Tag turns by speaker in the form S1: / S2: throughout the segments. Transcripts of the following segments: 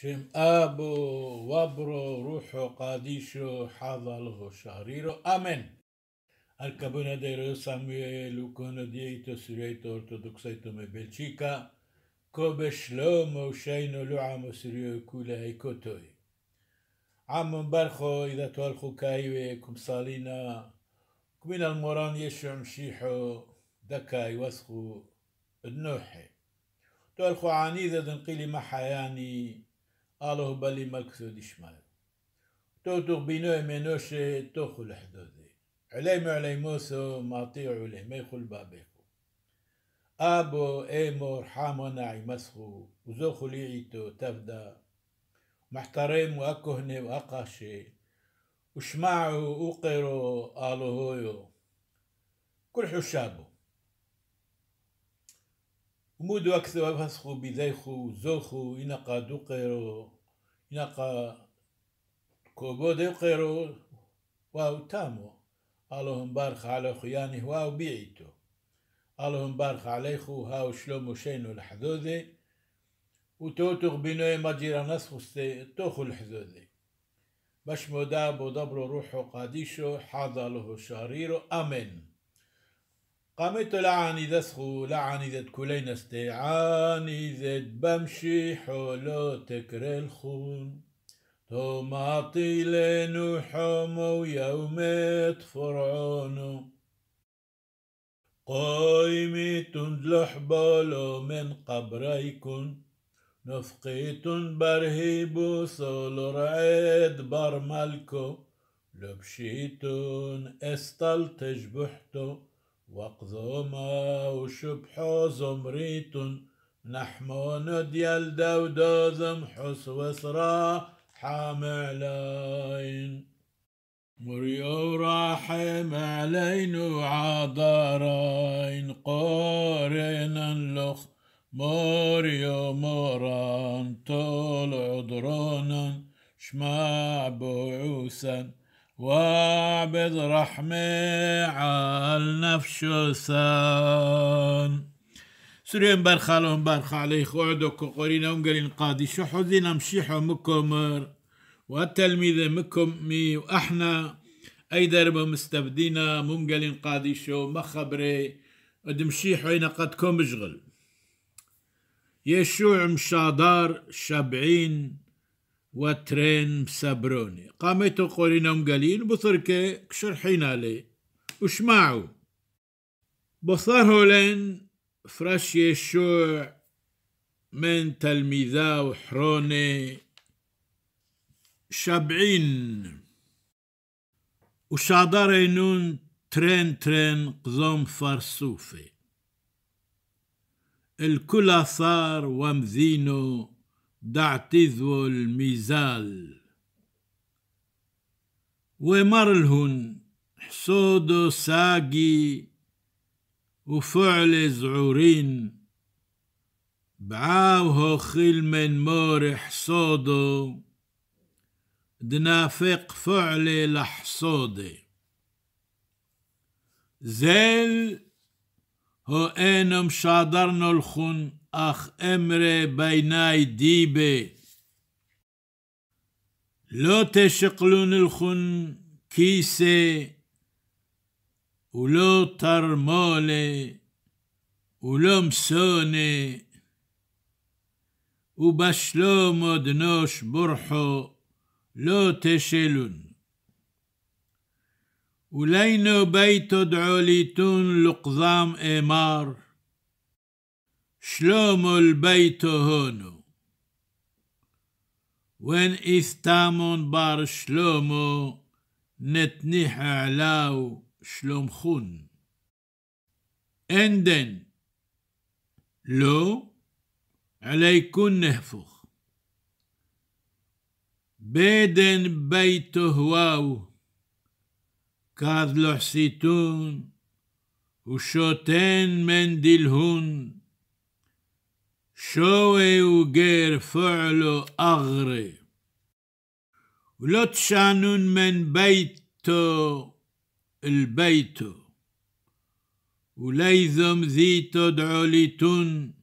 S1: שם אבו וברו רוחו קדישו חבה לו שרירו אמן. על כבונה דרו סמיאל וקונה דייטו סורית אורתודוקסייטו מבלצ'יקה. כובש שלמה ושיינו לא עמו סוריו כולי כותוי. عم برخو إذا تولخو كايوي كم صالينا كمين الموران يشعم شيحو دكاي وسخو النوحي تولخو عنيدة دنقيلي محياني الو بالي مالك سودي شمال تو تو بينو منوش توخو الحدودي عليمو عليموسو ماطيعو له ما يخل بابيكو ابو ايمو رحامو نعيمسخو وزوخو ليعيتو تفدا محترم واكهني واقاشي وشمعوا وقروا الو هويو كل حشابه مودو أكثر واسخو بذيخو زوخو إنقا دوقيرو إنقا كوبو دوقيرو واو تامو اللهم بارخ على خيانه واو بيعيتو اللهم بارخ عليخو هاو شلومو شينو الحذوذي وتوتوغ بينو مجيرا نسخستي توخو الحذوذي باش مودابو دبرو روحو قاديشو حاض له شاريرو آمين قامت لعاني ذا سخو لعاني ذا كلين استعاني ذا بمشي حولو تكر الخون طماطي لينو حومو يوم فرعونو قايمة بولو من قبريكن نفقيت برهيبو صولو رعيد برملكو لبشيتن استلتج بحتو وقضوما وشبحو زمريتن نحمون ديال دودو ذم حس وسرا حاملين مريو راحم علينا عذارين قارنا لخ مريو مران طول عذرانا شمع بعوسن واعبد رحمي على نفش سان سريم برخالهم لهم برخ عليك وعدك قرينا أمقلين قادي شو حزينا مشيحو مكمر والتلميذ مي وإحنا أي درب مستبدينا ممقلين قادي شو ما خبري مشيحو هنا قد كوم مشغل يشوع مشادار شبعين وترين بسبروني قامتو قولينا مقالين بثركة كشرحينا لي وشمعوا بصاروا هولين فرش يشوع من تلميذا وحروني شبعين نون ترين ترين قزوم فرصوفي الكل صار ومذينو دعتذو الميزال ومرلهن حصودو ساقي وفعل زعورين بعاوه خيل من مور حصودو دنافق فعل لحصودي زيل او اینم شادرنو لخون اخ امره با اینای دیبه لو تشکلون لخون کیسه و لو ترماله و لو مسانه و بشلوم و دنوش برخو لو ولينو بيت تدعو ليتون لقظام إمار شلومو البيت هونو وين إستامون بار شلومو نتنيح علاو شلومخون اندن لو عليكن نهفخ بيدن بيت هواو كارلو حسيتون وشوتين منديلهن شوي وغير فعلو أغري ولو تشانون من بيتو البيتو وليذم ذيتو دعوليتون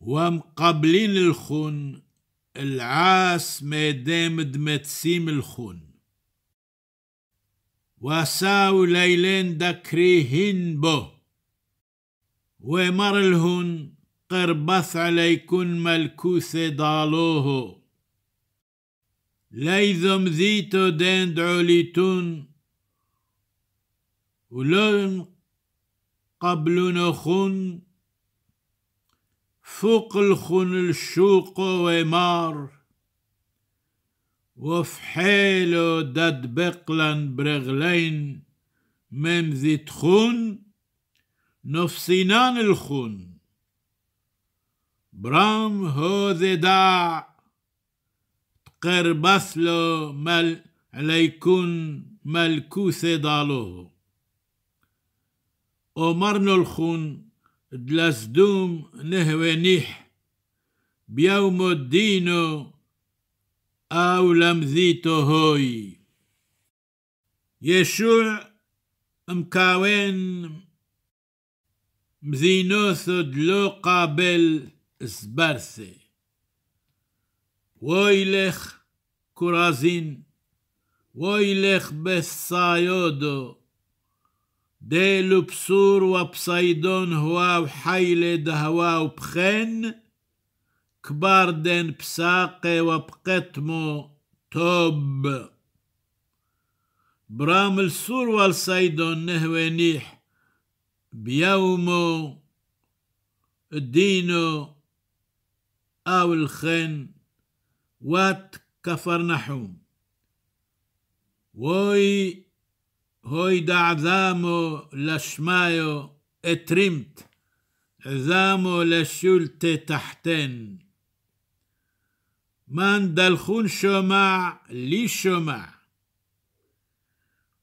S1: ومقبلين الخون العاس ما دام دمتسيم الخون وساو ليلين دكريهن بو ومرلهن قربث عليكن ملكوث دالوه ليذم ذيتو دين دعوليتون ولون قبلون نخن فوق الخن الشوق ومار وفي حيله دد بقلن برغلين مم ذي تخون نفسينان الخون برام هو ذي داع تقربث بثلو مل عليكن ملكوثي دالوه أمرنا الخون دلسدوم نهوي نيح بيوم الدينو هوي يشوع مكاوين ثد لو قابل سبرثي ويلخ كرازين ويلخ بسايودو ديلو بصور وبصيدون هواو حيلة دهواو بخين كبار دين بساقي وبقتمو توب برام السور والصيدون نيح بيومو الدينو أو الخن وات كفر نحوم وي هوي دعذامو لشمايو اترمت عذامو لشولتي تحتن من دلخون شمع لي شمع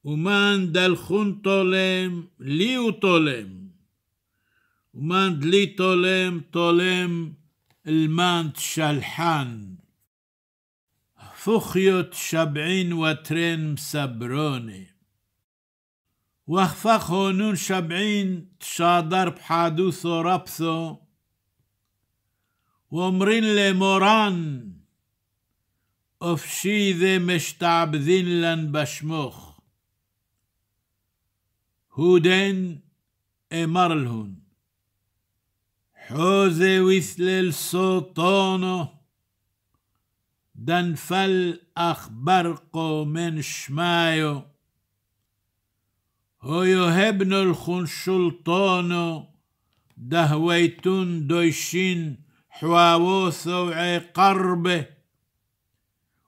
S1: ومن دلخون طولم لي وطولم ومن دلي طولم طولم المان شلحان فخيوت شبعين وترين مسبروني وخفخ هونون شبعين تشادر بحادوثو ربثو ومرين لموران وفشيذ مشتعبذين لن بشمخ هودين امرلهن حوزي وثلل سلطانه دنفل اخبرقو من شمايو هو هبن الخن شلطانو دهويتون دويشين حواوثو عقربه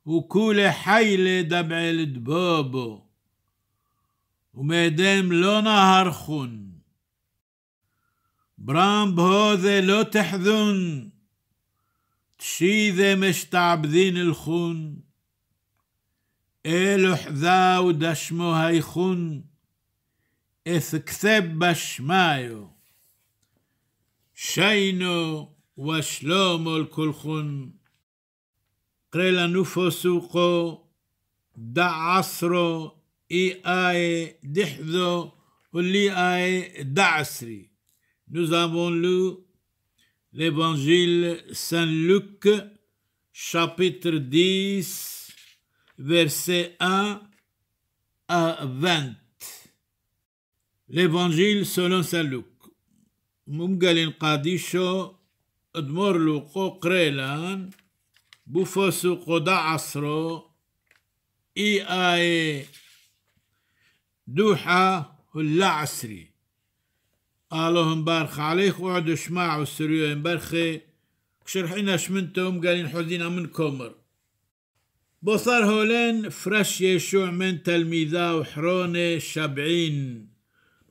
S1: وكل حيلة دبع الدبابة ومادام نهر نهرخن برام بهذا لو تحزن تشيذا مش تعبذين الخن إلو حذا ودشمو هيخن إث كثب بشمايو شينو وشلومو الكلخن Nous avons lu l'évangile Saint-Luc, chapitre 10, verset 1 à 20. L'évangile selon Saint-Luc. mumgalin qadisho Admor luqo بوفوسو قدا عصرو اي اي دوحة هلا عصري اللهم بارخ عليك وعدوا شماعوا السريو امبرخي وشرحينا شمنتهم قالين حوزينا من كومر بصار هولين فرش يشوع من تلميذة وحرونة شبعين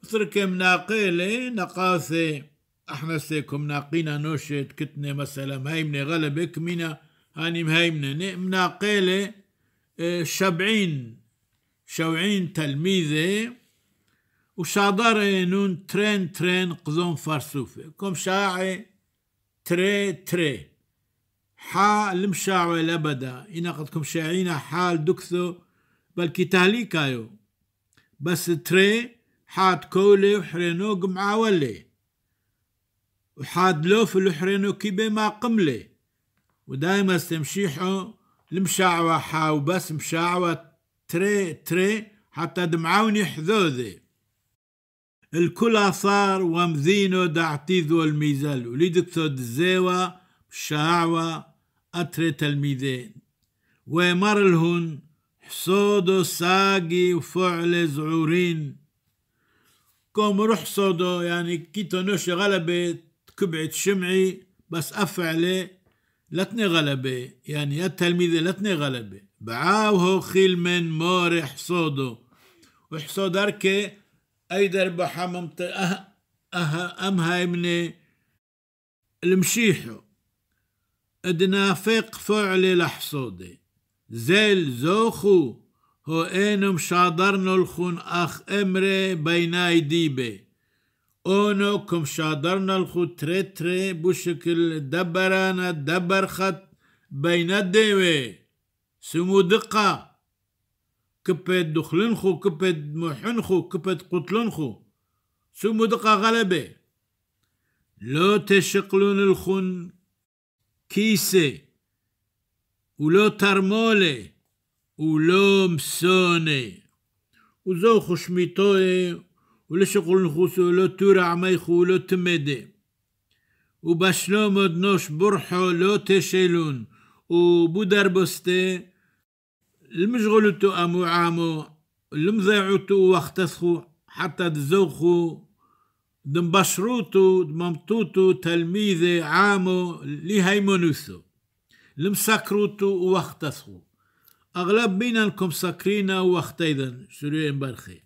S1: بصر كم ناقيلي نقاثي احنا سيكم ناقينا نوشت كتنة مثلا هاي من غلبك مينا هاني مهيمنة قيلة آه، شبعين شوعين تلميذة وشادر نون ترين ترين قزون فرسوفة كم شاعي تري تري حا لمشاعو لبدا إنا قدكم شاعينا حال دكثو بل يو بس تري حاد كولي وحرينو قمعاولي وحاد لوف الحرينو كيبي ما قملي ودائما استمشيحو المشاعوة حاو بس مشاعوة تري تري حتى دمعوني حذوذي الكل صار ومذينو دعتيذو الميزل وليدك ثود الزيوة مشاعوة أتري تلميذين ومر لهن حصودو ساقي وفعل زعورين كوم روح صودو يعني كيتو نوش غلبة كبعة شمعي بس أفعله لتني غلبة يعني يا التلميذة لتني غلبة بعاوه خيل من مور حصوده وحصود أركي درب حممت أه أه هاي من المشيحو ادنافق فعل لحصودي زل زوخو هو انم شادرنو الخون اخ امري بيناي ديبي اونو اونوكم شادرنا الخو تري تري بشكل دبرانا دبر خط بين الديوي سمو دقة كبت دخلنخو كبت محنخو كبت قتلنخو سمو دقة غلبة لو تشقلون الخن كيسة ولو ترمولة ولو مسونة وزو خشميتوه ولا شغل لو تورع ما يخولو تمدي وباش لو مدنوش برحو لو تشيلون وبودر بوستي المشغول تو امو عامو المذاعو تو وقتسخو حتى تزوخو دمبشروتو دممطوتو تلميذي عامو لي هيمونوثو المسكروتو واختسخو اغلب بينا لكم سكرينا وقت ايضا شروع برخي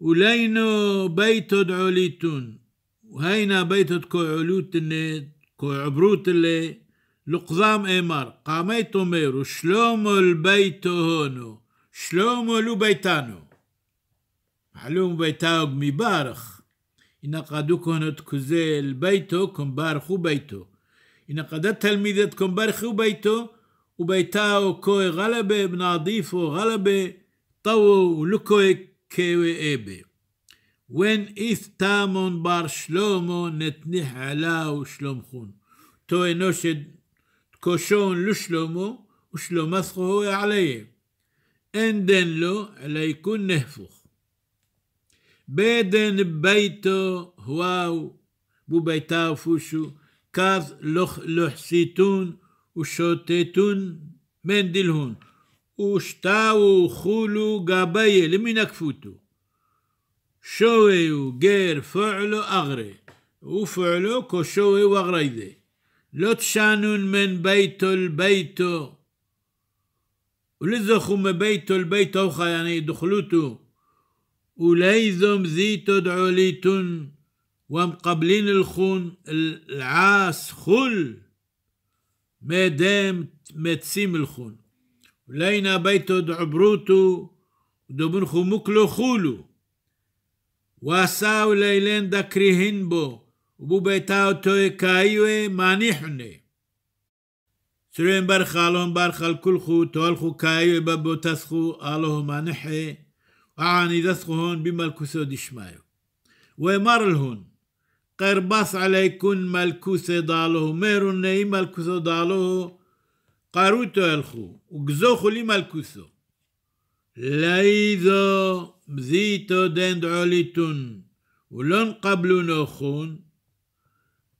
S1: ولينو بيتود عوليتون وهينا بيتود كو علوت النيد كو عبروت اللي لقظام ايمار قاميت ميرو شلومو البيت هونو شلومو لو بيتانو حلوم بيتاو مبارخ إن قادوك هنوت كزيل بيتو كم بارخو بيتو إن قادت تلميذت كم بارخو بيتو وبيتاو كوي غلبة بنضيفو غلبة طوو لكوي كوئيبي وين إث تامون بار شلومو نتنح علاو شلومخون تو نوشد كوشون لشلومو وشلومثخو عليه إن دنلو عليكون نهفخ بيدن بيتو هواو بو بيتاو فوشو كاظ لوح لحسيتون وشوتيتون من دلهون وشتاو خولو قبيه لمين فوتو شويو غير فعلو اغري وفعلو كو شويو اغريدي لو تشانون من بيتو البيتو ولذخو من بيتو البيتو خا يعني دخلوتو وليذم زيتو دعوليتون ومقبلين الخون العاس خل مدام متسيم الخون ولينا بيتو دعبروتو دوبنخو مكلو خولو واساو ليلين دكريهن بو وبو بيتاو توي كايوي مانيحني سرين برخالون برخال كلخو تولخو كايوي ببو تسخو آلوه مانيحي وعاني دسخوهن بما الكسو دشمايو ومرلهن قرباس عليكن ملكوسي دالوه ميرون نيم ملكوسو دالوه قاروتو الخو وقزوخو خولي مالكوثو لايذو مزيتو دند عوليتون ولن قبلو نوخون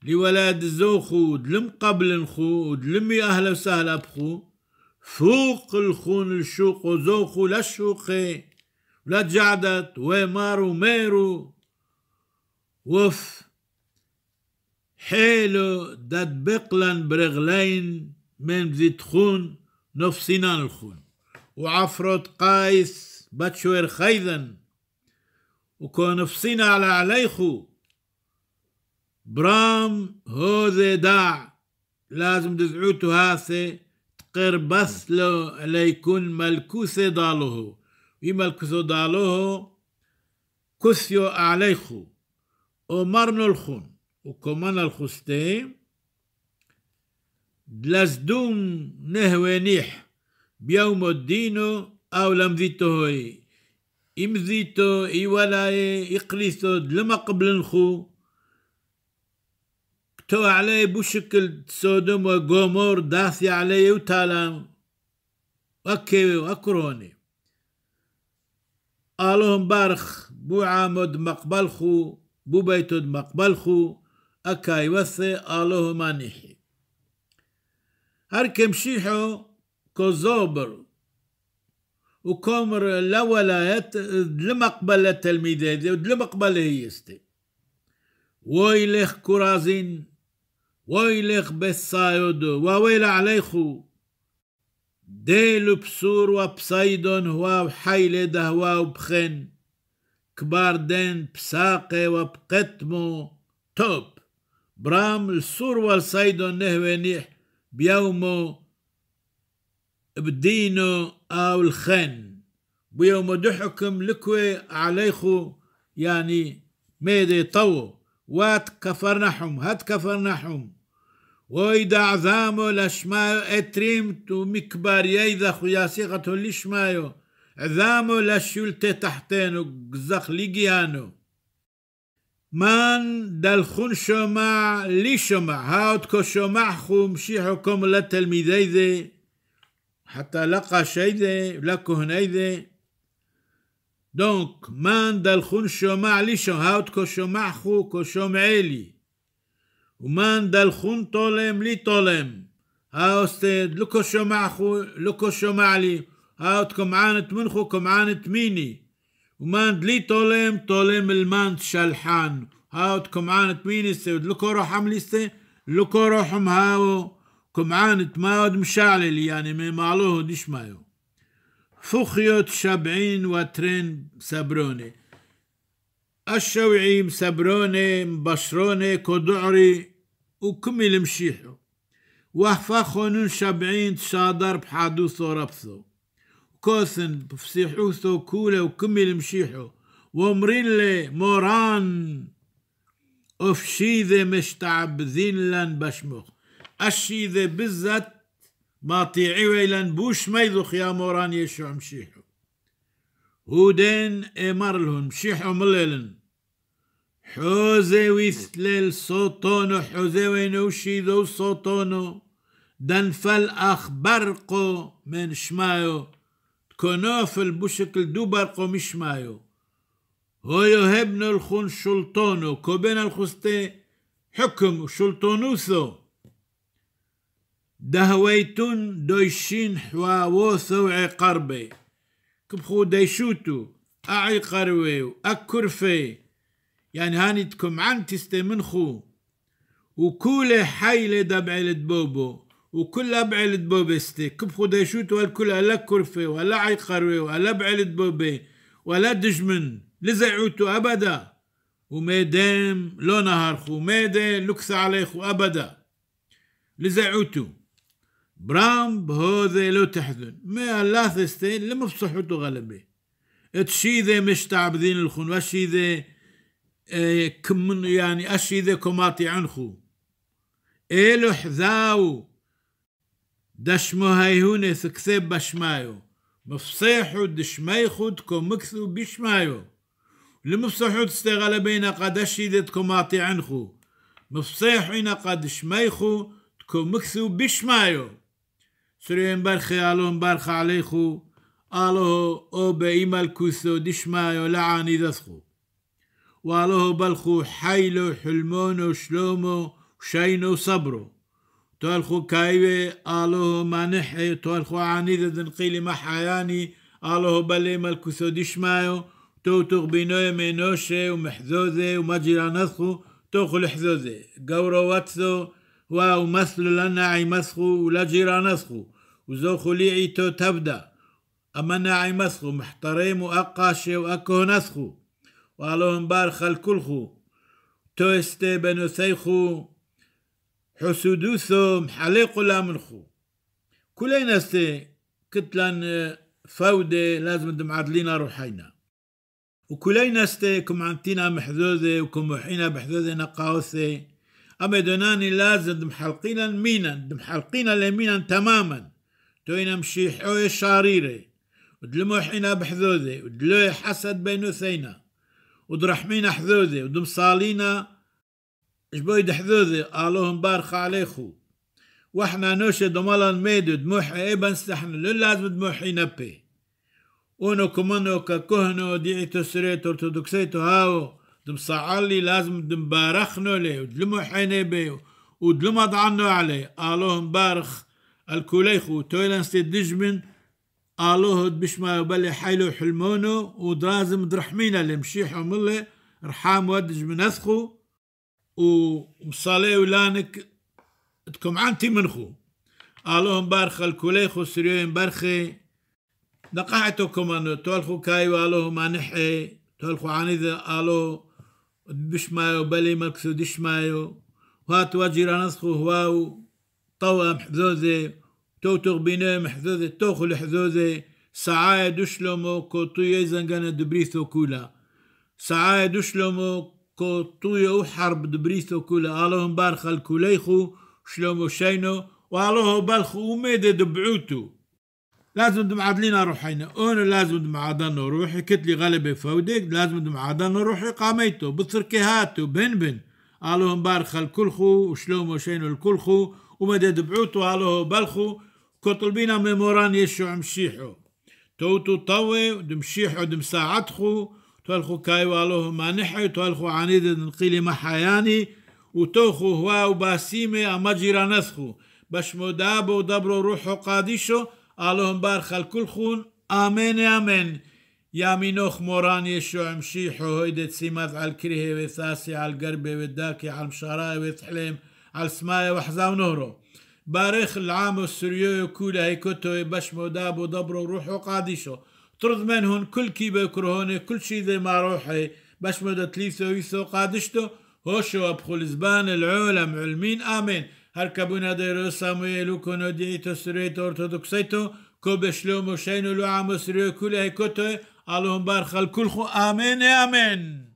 S1: لولاد زوخو ودلم قبل نخو ودلمي أهلا وسهلا بخو فوق الخون الشوق وزوخو لا الشوقي ولا تجعدت ومارو ميرو وف حيلو داد بقلن برغلين من خون نفسنا الخون وعفرت قايس باتشوير خيذن وكو نفسنا على عليخو برام هوذي داع لازم دزعوتو هاسي تقر بس لو ليكون ملكوسي دالوه يملكوسو دالوه كسيو عليخو ومرنو الخون وكمان الخستيم دلزدوم نهوانيح بيوم الدينو أو لم لمذيتوهي إمذيتو إيولاي إقليثو دلما قبل نخو كتو علي بوشكل سودوم وقومور داثي علي وتالام وكي وكروني اللهم بارخ بو عامد مقبل خو بو بيتود مقبل خو اكاي وثي اللهم مانيحي أركم شيحو كوزوبر وكومر لا ولايات دلما قبل التلميذات دلما قبل هيستي ويلخ كورازين ويلخ بسايود وويل عليخو دي لبسور وبسايدون هو وحيل دهوا وبخن كبار دين بساقي وبقتمو توب برام السور والسايدون نهوي نيح بيومه بدينه أو الخن بيومو دحكم لكوي عليخو يعني ميدي طو وات كفرنحم هات كفرنحم ويدا عظامو لشمايو اتريمتو مكبار ييدا خويا سيغتو لشمايو عظامو لشيلتي تحتينو قزخ ليجيانو من دلخون شمع لي شمع هاوت كو شمعخو مشيحكم لتلميذي ذي حتى لقى شيذي لكو هنيذي دونك من دلخون شمع لي شمع هاوت كو خو كو لي ومن دلخون طولم لي طولم هاوست لكو خو لكو لي هاوت كمعانة منخو معانت ميني وماند لي طولم طولم الماند شلحان هاوت كمعانة مينسة ودلكورو حملسة لكورو حمهاو كمعان ماود مشعلل يعني ما معلوه مايو فخيوت شبعين وترين سبروني الشوعي مسبروني مبشروني كدعري وكمل وحفا خونون شبعين تشادر بحادوثو ربثو كوسن بفسيحوثو كولا وكمي المشيحو ومرين لي موران أفشيذي مش تعبذين لان بشمخ أشيذي بزت ما طيعيوي لن بوش ميذوخ يا موران يشو مشيحو هودين إمر لهم مشيحو مليلن حوزي ويثلل صوتونو حوزي وينو وينوشيدو صوتونو دنفل أخبرقو من شمايو كنافل بشكل دوبر قمش مايو هو هبن الخون شلطونو كوبين الخستي حكم شلطونوثو دهويتون دويشين حواوثو عقربي كبخو ديشوتو أعي قرويو أكرفي يعني هاني تكم عن تستمنخو وكولي حيلة دبعي لدبوبو وكلها بوبي بوبستي كبخو ديشوت والكل لا كرفة ولا عيقروة ولا بعيلة بوبي ولا دجمن لزعوتو أبدا وميدام لو نهارخو ما لكس عليخو أبدا لزعوتو برام بهوذي لو تحزن مي الله ثستين لما فصحوتو غلبي اتشي ذي مش تعبدين الخون واشي ذي آه، كمن يعني أشي ذي كوماتي عنخو إلو حذاو دشمو هيهونس ثكثيب بشمايو مفصيحو دشميخو مكثو بشمايو لمفصيحو تستغل بينا قد أشيدتكو ماطي عنخو مفصيحو قد شميخو دشميخو مكثو بشمايو سرين برخيالون برخ عليخو الوه او بإيما الكوثو دشمايو لعاني دثخو وقالوه بلخو حيلو حلمونو شلومو شينو صبرو تول خو كايوي آلوه ما نحي خو عنيدة دنقيلي ما حياني آلوه بلي ملكوثو مايو تو تغبينوي مينوشي ومحزوزي وما جيرانثخو توخو الحذوذي قورو واو مثلو لنا مسخو ولا جيرانثخو وزوخو ليعي تو تبدأ أمنا مسخو محترم وأقاشي وأكو نسخو وعلوهم بار خلكلخو تو استي بنو سيخو حسودوثو ثوم حالي منخو كل خو كتلان فودة لازم عدلينا روحينا وكل استي كم عمتينا محذوذة وكم وحينا بحذوذة نقاوثي أما دوناني لازم دمحلقينا مينا حلقينا لمينا تماما توينا مشي حوي شاريري ودلمو حينا بحذوذة ودلو حسد بينو ثينا ودرحمينا ودم ودمصالينا جبويد حذوذي قالوهم بارخ عليخو واحنا نوشي دمالا ميدو دموحي ايبا نستحن لازم دموحي نبي ونو كمانو ككهنو ديعتو سريتو ارتودوكسيتو هاو دم صعالي لازم دم بارخنو لي ودلمو حيني بي ودلمو ضعنو علي قالوهم بارخ الكوليخو تويلانس دجمن قالوه بش ما يبلي حيلو حلمونو ودرازم درحمينا اللي مشيحو ملي رحام ودج من أثخو ومصالي ولانك تكم عانتي منخو قالوهم بارخ الكوليخو سريوين بارخي نقاحتو كمانو تولخو كايو قالوه ما نحي تولخو عنيذا قالوه بشمايو بلي ملكسو دشمايو وهات واجيرا نسخو هواو طوى محذوذي تو تغبينه محذوذي توخو الحذوذي سعايا دشلمو كوتو يزنغانا دبريثو كولا سعاية دشلومو كوتويو حرب دبريستو كولا الهم بارخ الكوليخو شلومو شينو والله بالخ وميدة دبعوتو لازم دمعدلينا روحينا انا لازم دمعدنا روحي كتلي غلبة فودك لازم دمعدنا روحي قاميتو بصركهاتو بن بن قالوهم بارخ الكلخو وشلومو شينو الكلخو ومدى دبعوتو قالوه بالخو كطلبينا ميموران يشو عمشيحو توتو طوي دمشيحو دمساعدخو تولخو كايوالو ما نحي تولخو عنيد نقيلي محياني وتوخو هوا وباسيمي اما و دبر و روح روحو قادیشو، اللهم بار كل خون امين امين يا مينوخ موران يشو مشيحو و ساسی، على و وثاسي على القربة والداكي على المشاراي وثحليم على السماء وحزا ونهرو بارخ العام السريو كولا هيكوتو بشمو و دبرو روحو قادیشو من هون كل كي بكرهون كل شي ذي ما روحي باش مدى تليثو يثو قادشتو هوشو أبخو لزبان العولم علمين آمين هركبونا ديرو سامويل وكونو ديتو سريتو أرتودوكسيتو كو بشلومو مشينو لو سريو كله كتو اللهم بارخل خو آمين آمين